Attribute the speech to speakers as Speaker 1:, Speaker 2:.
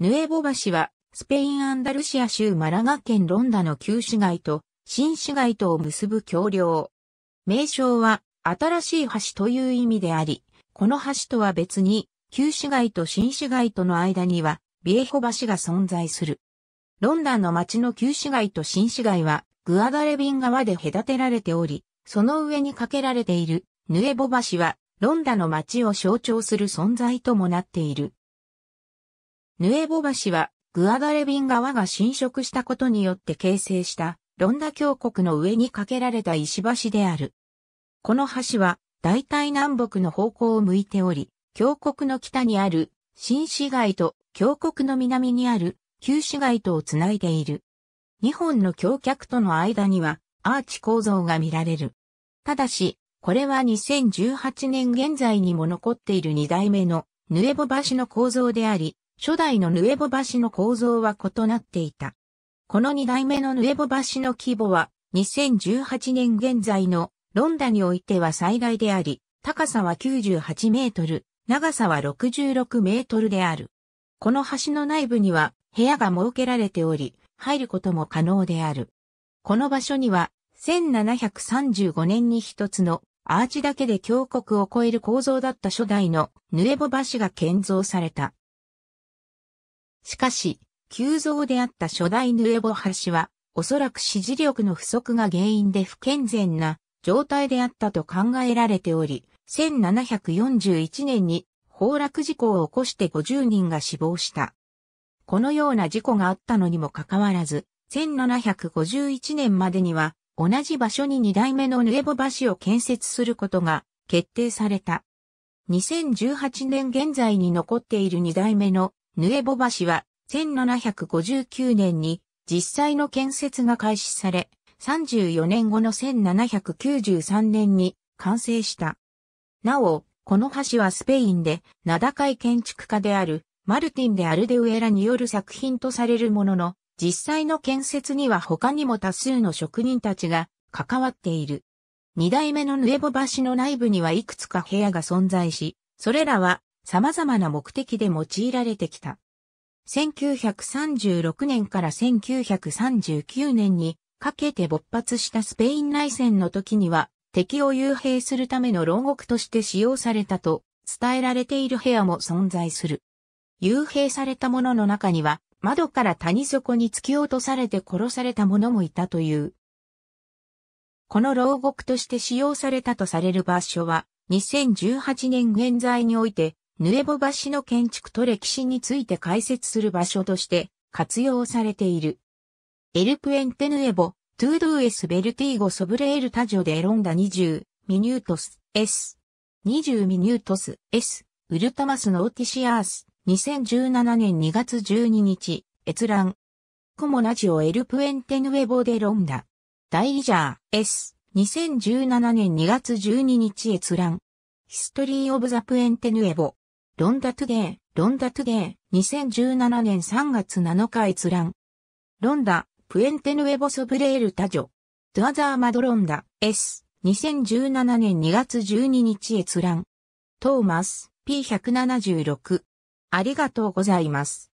Speaker 1: ヌエボ橋は、スペイン・アンダルシア州マラガ県ロンダの旧市街と新市街とを結ぶ橋梁。名称は、新しい橋という意味であり、この橋とは別に、旧市街と新市街との間には、ビエホ橋が存在する。ロンダの町の旧市街と新市街は、グアダレビン川で隔てられており、その上に架けられている、ヌエボ橋は、ロンダの町を象徴する存在ともなっている。ヌエボ橋は、グアダレビン川が侵食したことによって形成したロンダ峡谷の上に架けられた石橋である。この橋は大体南北の方向を向いており、峡谷の北にある新市街と峡谷の南にある旧市街とをつないでいる。日本の橋脚との間にはアーチ構造が見られる。ただし、これは2018年現在にも残っている2代目のヌエボ橋の構造であり、初代のヌエボ橋の構造は異なっていた。この2代目のヌエボ橋の規模は2018年現在のロンダにおいては最大であり、高さは98メートル、長さは66メートルである。この橋の内部には部屋が設けられており、入ることも可能である。この場所には1735年に一つのアーチだけで峡谷を越える構造だった初代のヌエボ橋が建造された。しかし、急増であった初代ヌエボ橋は、おそらく支持力の不足が原因で不健全な状態であったと考えられており、1741年に崩落事故を起こして50人が死亡した。このような事故があったのにもかかわらず、1751年までには同じ場所に2代目のヌエボ橋を建設することが決定された。2018年現在に残っている2代目のヌエボ橋は1759年に実際の建設が開始され、34年後の1793年に完成した。なお、この橋はスペインで名高い建築家であるマルティン・でアルデウエラによる作品とされるものの、実際の建設には他にも多数の職人たちが関わっている。二代目のヌエボ橋の内部にはいくつか部屋が存在し、それらは様々な目的で用いられてきた。1936年から1939年にかけて勃発したスペイン内戦の時には敵を幽閉するための牢獄として使用されたと伝えられている部屋も存在する。幽閉されたもの中には窓から谷底に突き落とされて殺された者もいたという。この牢獄として使用されたとされる場所は2018年現在においてヌエボ橋の建築と歴史について解説する場所として活用されている。エルプエンテヌエボ、トゥードゥエスベルティーゴソブレールタジョでエロンダ20、ミニュートス、S。20ミニュートス、S。ウルタマスノーティシアース、2017年2月12日、閲覧。コモナジオエルプエンテヌエボデロンダ。ダイリジャー、S。2017年2月12日閲覧。ヒストリーオブザプエンテヌエボ。ロンダトゥデー、ロンダトゥデー、2017年3月7日閲覧。ロンダ、プエンテヌエボソブレールタジョ。ドゥアザーマドロンダ、S、2017年2月12日閲覧。トーマス、P176。ありがとうございます。